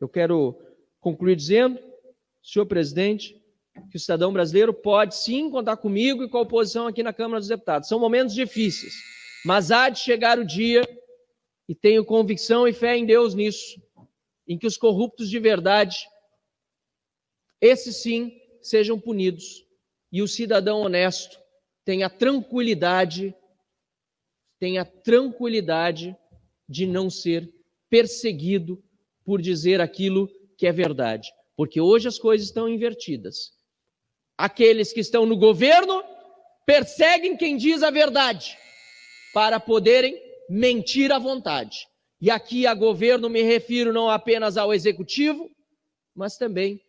Eu quero concluir dizendo, senhor presidente, que o cidadão brasileiro pode sim contar comigo e com a oposição aqui na Câmara dos Deputados. São momentos difíceis, mas há de chegar o dia, e tenho convicção e fé em Deus nisso, em que os corruptos de verdade, esses sim, sejam punidos e o cidadão honesto tenha tranquilidade, tenha tranquilidade de não ser perseguido por dizer aquilo que é verdade, porque hoje as coisas estão invertidas. Aqueles que estão no governo perseguem quem diz a verdade para poderem mentir à vontade. E aqui a governo me refiro não apenas ao executivo, mas também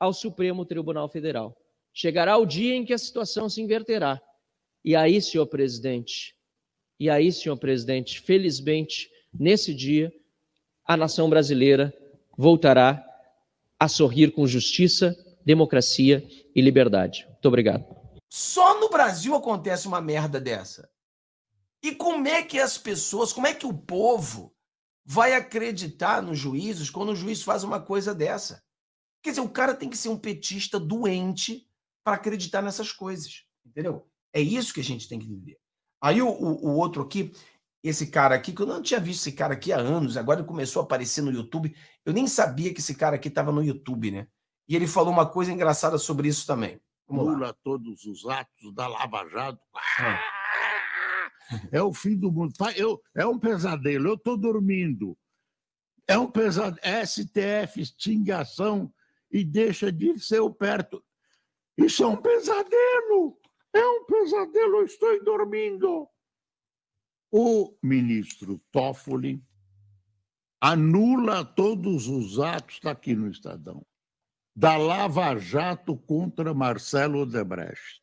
ao Supremo Tribunal Federal. Chegará o dia em que a situação se inverterá. E aí, senhor presidente, e aí, senhor presidente, felizmente, nesse dia, a nação brasileira voltará a sorrir com justiça, democracia e liberdade. Muito obrigado. Só no Brasil acontece uma merda dessa. E como é que as pessoas, como é que o povo vai acreditar nos juízes quando o juiz faz uma coisa dessa? Quer dizer, o cara tem que ser um petista doente para acreditar nessas coisas, entendeu? É isso que a gente tem que entender. Aí o, o, o outro aqui, esse cara aqui, que eu não tinha visto esse cara aqui há anos, agora ele começou a aparecer no YouTube. Eu nem sabia que esse cara aqui estava no YouTube, né? E ele falou uma coisa engraçada sobre isso também. mula Lula, todos os atos da Lava Jato. Ah. É o fim do mundo. Eu, é um pesadelo. Eu estou dormindo. É um pesadelo. É STF, extingação e deixa de ser o perto. Isso é um pesadelo. É um pesadelo. Eu estou dormindo o ministro Toffoli anula todos os atos, está aqui no Estadão, da Lava Jato contra Marcelo Odebrecht.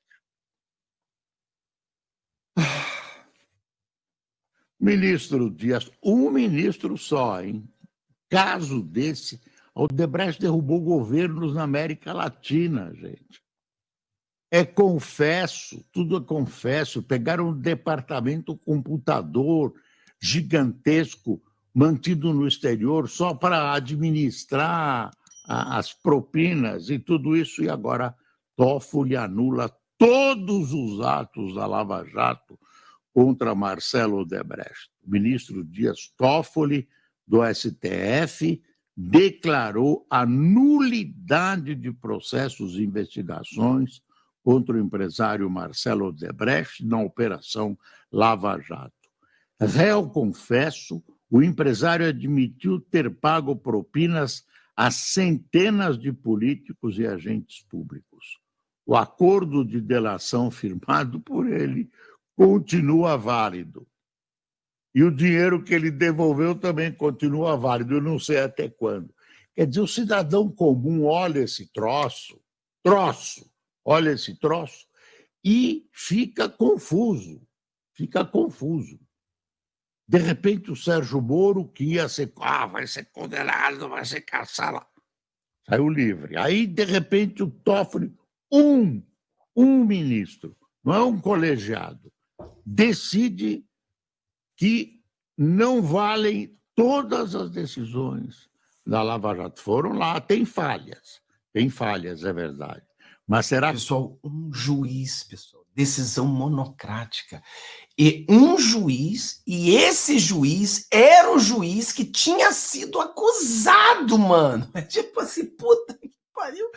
Ministro Dias, um ministro só, hein? Caso desse, Odebrecht derrubou governos na América Latina, gente. É confesso, tudo é confesso. Pegaram um departamento computador gigantesco, mantido no exterior, só para administrar a, as propinas e tudo isso, e agora Toffoli anula todos os atos da Lava Jato contra Marcelo Odebrecht. O ministro Dias Toffoli, do STF, declarou a nulidade de processos e investigações contra o empresário Marcelo Odebrecht na Operação Lava Jato. Réu confesso, o empresário admitiu ter pago propinas a centenas de políticos e agentes públicos. O acordo de delação firmado por ele continua válido. E o dinheiro que ele devolveu também continua válido, eu não sei até quando. Quer dizer, o cidadão comum olha esse troço, troço, olha esse troço e fica confuso. Fica confuso. De repente, o Sérgio Moro, que ia ser, ah, vai ser condenado, vai ser caçado, saiu livre. Aí, de repente, o Toffoli, um, um ministro, não é um colegiado, decide que não valem todas as decisões da Lava Jato. Foram lá, tem falhas, tem falhas, é verdade. Mas será? Pessoal, um juiz, pessoal, decisão monocrática. E um juiz, e esse juiz era o juiz que tinha sido acusado, mano. É tipo assim, puta que pariu.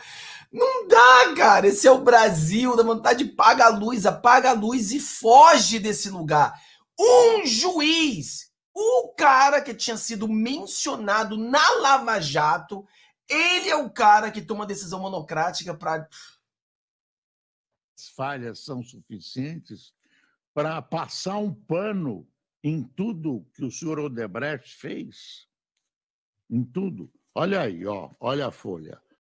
Não dá, cara. Esse é o Brasil, da vontade paga a luz, apaga a luz e foge desse lugar. Um juiz, o cara que tinha sido mencionado na Lava Jato, ele é o cara que toma decisão monocrática para falhas são suficientes para passar um pano em tudo que o senhor Odebrecht fez? Em tudo. Olha aí, ó, olha a folha.